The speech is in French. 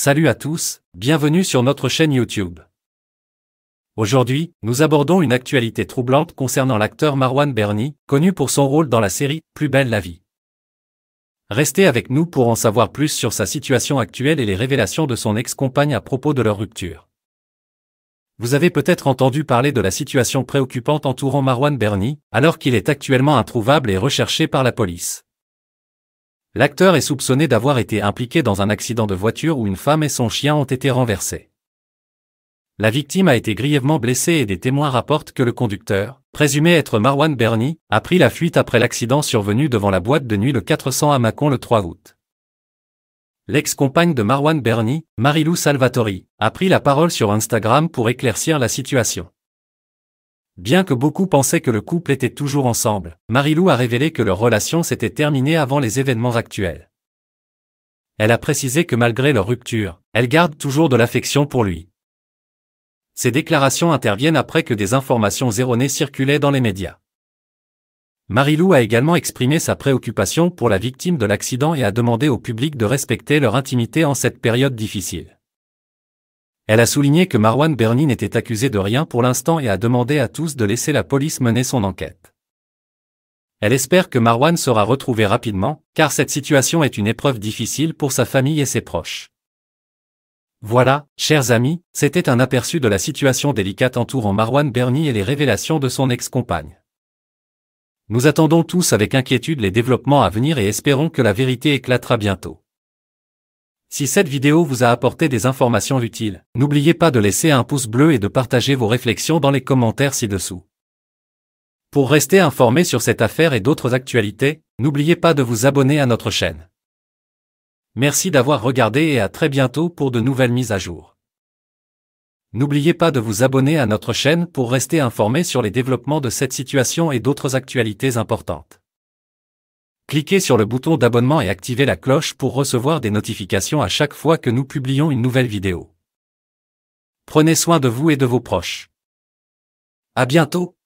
Salut à tous, bienvenue sur notre chaîne YouTube. Aujourd'hui, nous abordons une actualité troublante concernant l'acteur Marwan Bernie, connu pour son rôle dans la série Plus belle la vie. Restez avec nous pour en savoir plus sur sa situation actuelle et les révélations de son ex-compagne à propos de leur rupture. Vous avez peut-être entendu parler de la situation préoccupante entourant Marwan Berni, alors qu'il est actuellement introuvable et recherché par la police. L'acteur est soupçonné d'avoir été impliqué dans un accident de voiture où une femme et son chien ont été renversés. La victime a été grièvement blessée et des témoins rapportent que le conducteur, présumé être Marwan Bernie, a pris la fuite après l'accident survenu devant la boîte de nuit le 400 à Macon le 3 août. L'ex-compagne de Marwan Berni, Marilou Salvatori, a pris la parole sur Instagram pour éclaircir la situation. Bien que beaucoup pensaient que le couple était toujours ensemble, Marilou a révélé que leur relation s'était terminée avant les événements actuels. Elle a précisé que malgré leur rupture, elle garde toujours de l'affection pour lui. Ces déclarations interviennent après que des informations erronées circulaient dans les médias. Marilou a également exprimé sa préoccupation pour la victime de l'accident et a demandé au public de respecter leur intimité en cette période difficile. Elle a souligné que Marwan Berni n'était accusé de rien pour l'instant et a demandé à tous de laisser la police mener son enquête. Elle espère que Marwan sera retrouvé rapidement, car cette situation est une épreuve difficile pour sa famille et ses proches. Voilà, chers amis, c'était un aperçu de la situation délicate entourant Marwan Berni et les révélations de son ex-compagne. Nous attendons tous avec inquiétude les développements à venir et espérons que la vérité éclatera bientôt. Si cette vidéo vous a apporté des informations utiles, n'oubliez pas de laisser un pouce bleu et de partager vos réflexions dans les commentaires ci-dessous. Pour rester informé sur cette affaire et d'autres actualités, n'oubliez pas de vous abonner à notre chaîne. Merci d'avoir regardé et à très bientôt pour de nouvelles mises à jour. N'oubliez pas de vous abonner à notre chaîne pour rester informé sur les développements de cette situation et d'autres actualités importantes. Cliquez sur le bouton d'abonnement et activez la cloche pour recevoir des notifications à chaque fois que nous publions une nouvelle vidéo. Prenez soin de vous et de vos proches. À bientôt